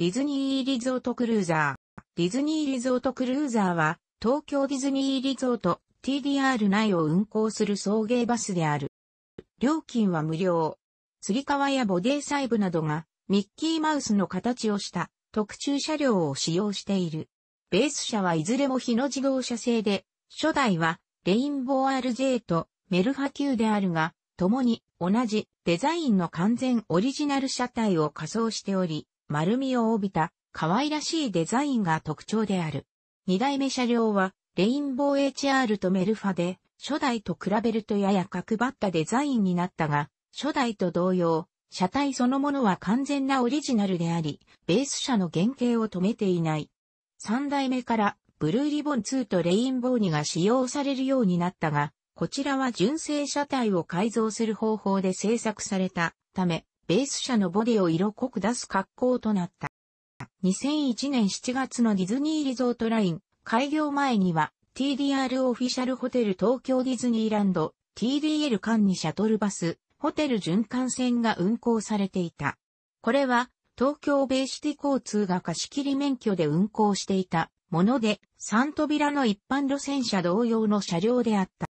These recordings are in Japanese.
ディズニーリゾートクルーザー。ディズニーリゾートクルーザーは、東京ディズニーリゾート TDR 内を運行する送迎バスである。料金は無料。つり革やボディ細部などが、ミッキーマウスの形をした特注車両を使用している。ベース車はいずれも日野自動車製で、初代はレインボー RJ とメルハ Q であるが、共に同じデザインの完全オリジナル車体を仮装しており、丸みを帯びた可愛らしいデザインが特徴である。二代目車両はレインボー HR とメルファで初代と比べるとやや角張ったデザインになったが、初代と同様、車体そのものは完全なオリジナルであり、ベース車の原型を止めていない。三代目からブルーリボン2とレインボー2が使用されるようになったが、こちらは純正車体を改造する方法で製作されたため、ベース車のボディを色濃く出す格好となった。2001年7月のディズニーリゾートライン開業前には TDR オフィシャルホテル東京ディズニーランド TDL 間にシャトルバスホテル循環線が運行されていた。これは東京ベイシティ交通が貸し切り免許で運行していたもので3扉の一般路線車同様の車両であった。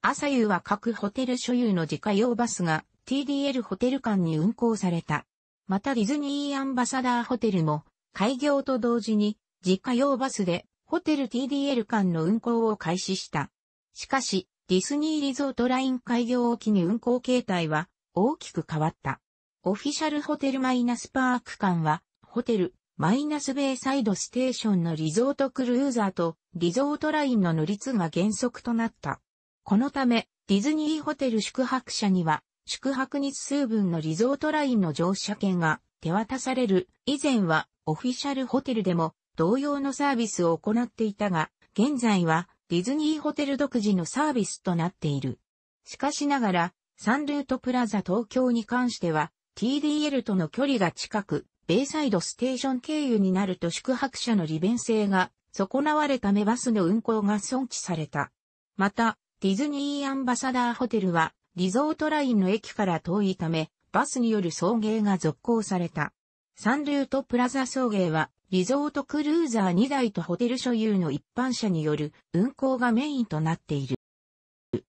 朝夕は各ホテル所有の自家用バスが TDL ホテル間に運行された。またディズニーアンバサダーホテルも開業と同時に自家用バスでホテル TDL 間の運行を開始した。しかし、ディズニーリゾートライン開業を機に運行形態は大きく変わった。オフィシャルホテルマイナスパーク間は、ホテルマイナスベイサイドステーションのリゾートクルーザーとリゾートラインの乗り継が原則となった。このため、ディズニーホテル宿泊者には宿泊日数分のリゾートラインの乗車券が手渡される。以前はオフィシャルホテルでも同様のサービスを行っていたが、現在はディズニーホテル独自のサービスとなっている。しかしながら、サンルートプラザ東京に関しては、TDL との距離が近く、ベイサイドステーション経由になると宿泊者の利便性が損なわれためバスの運行が損置された。また、ディズニーアンバサダーホテルはリゾートラインの駅から遠いため、バスによる送迎が続行された。サンルートプラザ送迎は、リゾートクルーザー2台とホテル所有の一般車による運行がメインとなっている。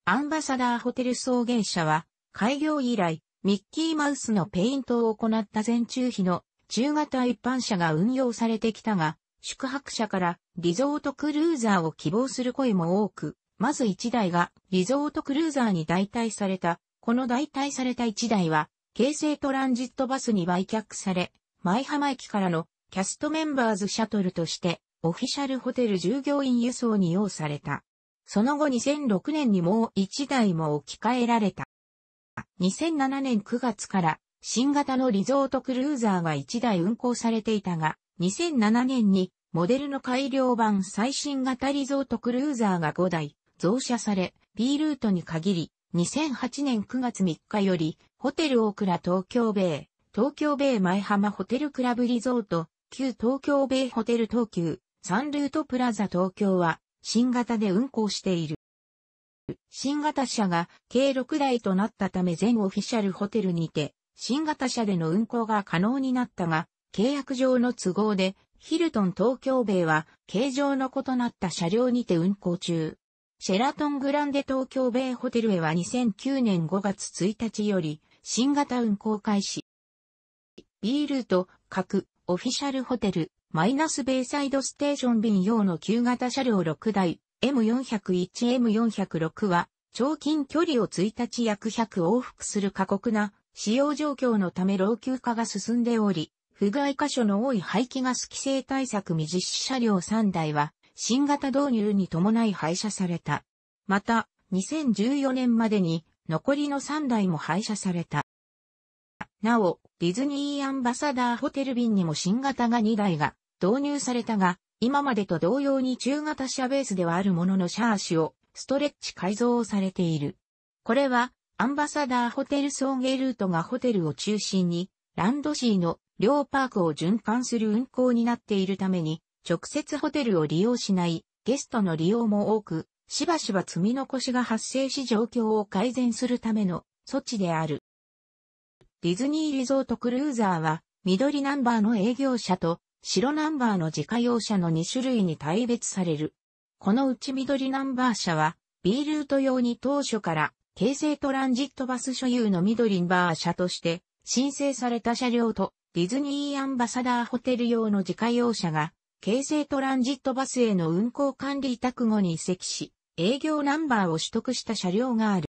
アンバサダーホテル送迎車は、開業以来、ミッキーマウスのペイントを行った全中費の中型一般車が運用されてきたが、宿泊者からリゾートクルーザーを希望する声も多く、まず1台がリゾートクルーザーに代替された。この代替された1台は、京成トランジットバスに売却され、舞浜駅からのキャストメンバーズシャトルとして、オフィシャルホテル従業員輸送に用された。その後2006年にもう1台も置き換えられた。2007年9月から新型のリゾートクルーザーが1台運行されていたが、2007年にモデルの改良版最新型リゾートクルーザーが5台、増車され、B ルートに限り、2008年9月3日より、ホテル大倉東京米、東京米前浜ホテルクラブリゾート、旧東京米ホテル東急、サンルートプラザ東京は、新型で運行している。新型車が計6台となったため全オフィシャルホテルにて、新型車での運行が可能になったが、契約上の都合で、ヒルトン東京米は、形状の異なった車両にて運行中。シェラトングランデ東京米ホテルへは2009年5月1日より、新型運行開始。B ルート、各、オフィシャルホテル、マイナスベイサイドステーション便用の旧型車両6台、M401、M406 は、長近距離を1日約100往復する過酷な使用状況のため老朽化が進んでおり、不具合箇所の多い排気ガス規制対策未実施車両3台は、新型導入に伴い廃車された。また、2014年までに残りの3台も廃車された。なお、ディズニーアンバサダーホテル便にも新型が2台が導入されたが、今までと同様に中型車ベースではあるもののシャーシをストレッチ改造されている。これは、アンバサダーホテル送迎ルートがホテルを中心に、ランドシーの両パークを循環する運行になっているために、直接ホテルを利用しないゲストの利用も多く、しばしば積み残しが発生し状況を改善するための措置である。ディズニーリゾートクルーザーは、緑ナンバーの営業車と白ナンバーの自家用車の2種類に大別される。このうち緑ナンバー車は、B ルート用に当初から、京成トランジットバス所有の緑ナンバー車として、申請された車両と、ディズニーアンバサダーホテル用の自家用車が京成トランジットバスへの運行管理委託後に移籍し、営業ナンバーを取得した車両がある。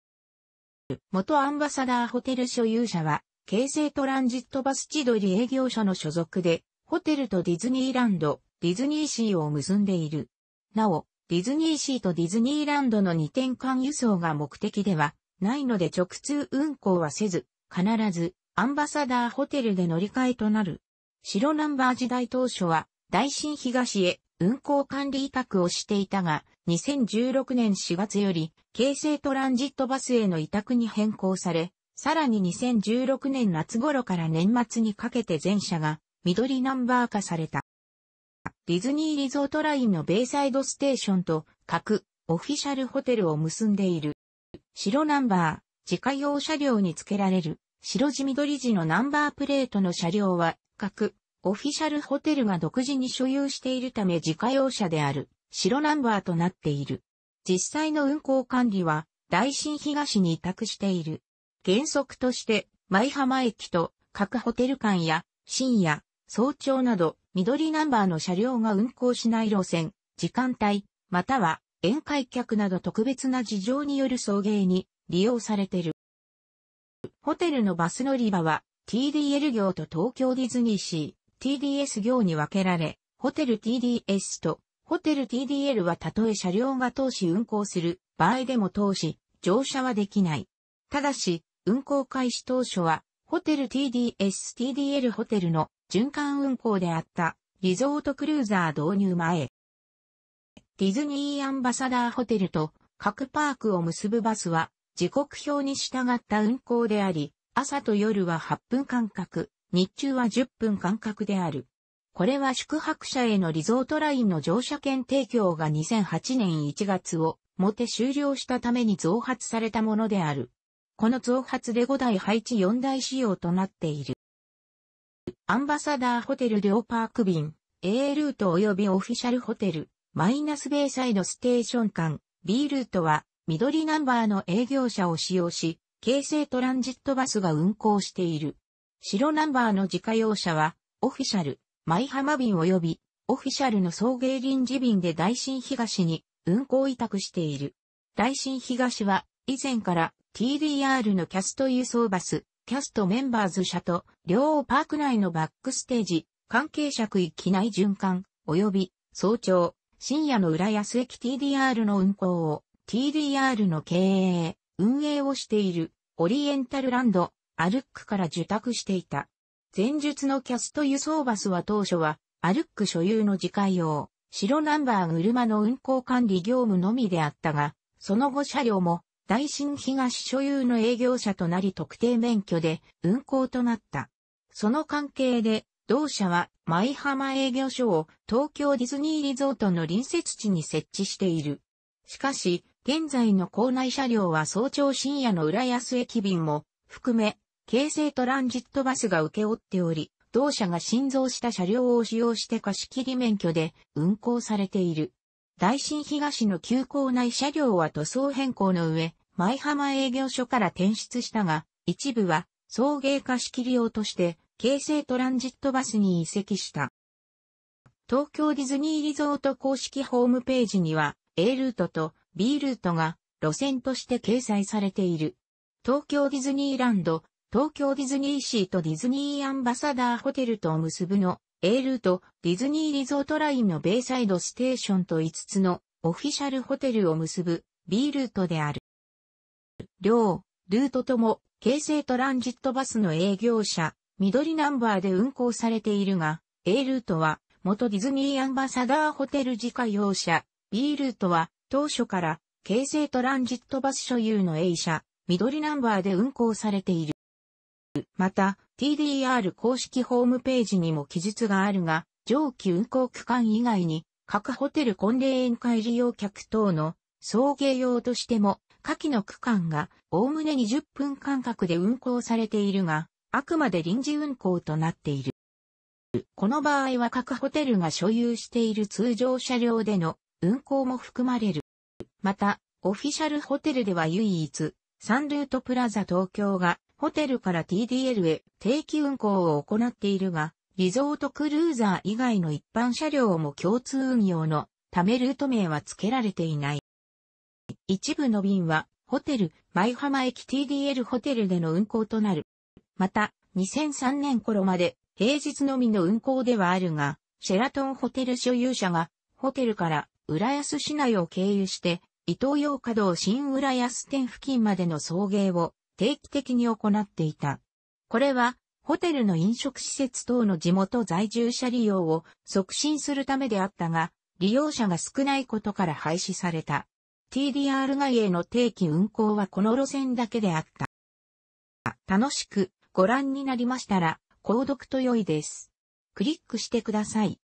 元アンバサダーホテル所有者は、京成トランジットバス千鳥営業所の所属で、ホテルとディズニーランド、ディズニーシーを結んでいる。なお、ディズニーシーとディズニーランドの2点間輸送が目的ではないので直通運行はせず、必ずアンバサダーホテルで乗り換えとなる。白ナンバー時代当初は大新東へ運行管理委託をしていたが、2016年4月より、京成トランジットバスへの委託に変更され、さらに2016年夏頃から年末にかけて全車が緑ナンバー化された。ディズニーリゾートラインのベイサイドステーションと各オフィシャルホテルを結んでいる。白ナンバー、自家用車両に付けられる白地緑地のナンバープレートの車両は各オフィシャルホテルが独自に所有しているため自家用車である白ナンバーとなっている。実際の運行管理は大新東に委託している。原則として舞浜駅と各ホテル間や深夜、早朝など緑ナンバーの車両が運行しない路線、時間帯、または宴会客など特別な事情による送迎に利用されている。ホテルのバス乗り場は TDL 業と東京ディズニーシー、TDS 業に分けられ、ホテル TDS とホテル TDL はたとえ車両が通し運行する場合でも通し乗車はできない。ただし、運行開始当初は、ホテル TDS、TDL ホテルの循環運行であったリゾートクルーザー導入前、ディズニーアンバサダーホテルと各パークを結ぶバスは時刻表に従った運行であり、朝と夜は8分間隔、日中は10分間隔である。これは宿泊者へのリゾートラインの乗車券提供が2008年1月をもて終了したために増発されたものである。この増発で5台配置4台仕様となっている。アンバサダーホテル両パーク便、A ルート及びオフィシャルホテル、マイナスベイサイドステーション間、B ルートは緑ナンバーの営業車を使用し、京成トランジットバスが運行している。白ナンバーの自家用車は、オフィシャル、舞浜便及び、オフィシャルの送迎臨時便で大新東に運行委託している。大新東は、以前から TDR のキャスト輸送バス、キャストメンバーズ車と、両パーク内のバックステージ、関係者区域内循環、及び、早朝、深夜の浦安駅 TDR の運行を、TDR の経営、運営をしている、オリエンタルランド、アルックから受託していた。前述のキャスト輸送バスは当初は、アルック所有の自家用、白ナンバー車の運行管理業務のみであったが、その後車両も、大新東所有の営業車となり特定免許で運行となった。その関係で、同社は舞浜営業所を東京ディズニーリゾートの隣接地に設置している。しかし、現在の校内車両は早朝深夜の浦安駅便も含め京成トランジットバスが受け負っており、同社が新造した車両を使用して貸し切り免許で運行されている。大新東の急行内車両は塗装変更の上、舞浜営業所から転出したが、一部は送迎貸し切り用として、京成トランジットバスに移籍した。東京ディズニーリゾート公式ホームページには、A ルートと B ルートが路線として掲載されている。東京ディズニーランド東京ディズニーシーとディズニーアンバサダーホテルとを結ぶの A ルート、ディズニーリゾートラインのベイサイドステーションと5つのオフィシャルホテルを結ぶ B ルートである。両、ルートとも、京成トランジットバスの営業者、緑ナンバーで運行されているが、A ルートは、元ディズニーアンバサダーホテル自家用車、B ルートは、当初から、京成トランジットバス所有の A 社、緑ナンバーで運行されている。また、TDR 公式ホームページにも記述があるが、上記運行区間以外に、各ホテル婚礼宴会利用客等の送迎用としても、下記の区間が、おおむね20分間隔で運行されているが、あくまで臨時運行となっている。この場合は各ホテルが所有している通常車両での運行も含まれる。また、オフィシャルホテルでは唯一、サンルートプラザ東京がホテルから TDL へ定期運行を行っているが、リゾートクルーザー以外の一般車両も共通運用のためルート名は付けられていない。一部の便は、ホテル、舞浜駅 TDL ホテルでの運行となる。また、2003年頃まで平日のみの運行ではあるが、シェラトンホテル所有者が、ホテルから浦安市内を経由して、伊東洋華道新浦安店付近までの送迎を定期的に行っていた。これは、ホテルの飲食施設等の地元在住者利用を促進するためであったが、利用者が少ないことから廃止された。TDR 外への定期運行はこの路線だけであった。楽しくご覧になりましたら、購読と良いです。クリックしてください。